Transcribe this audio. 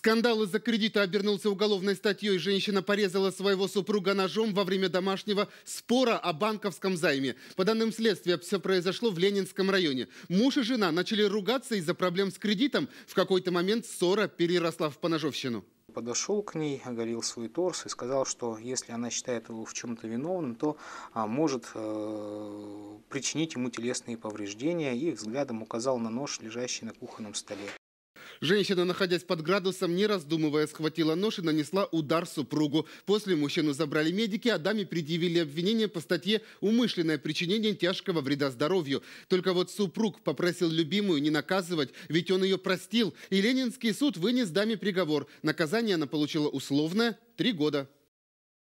Скандал из-за кредита обернулся уголовной статьей. Женщина порезала своего супруга ножом во время домашнего спора о банковском займе. По данным следствия, все произошло в Ленинском районе. Муж и жена начали ругаться из-за проблем с кредитом. В какой-то момент ссора переросла в поножовщину. Подошел к ней, оголил свой торс и сказал, что если она считает его в чем-то виновным, то а, может э, причинить ему телесные повреждения и взглядом указал на нож, лежащий на кухонном столе. Женщина, находясь под градусом, не раздумывая, схватила нож и нанесла удар супругу. После мужчину забрали медики, а даме предъявили обвинение по статье «Умышленное причинение тяжкого вреда здоровью». Только вот супруг попросил любимую не наказывать, ведь он ее простил, и Ленинский суд вынес даме приговор. Наказание она получила условное – три года.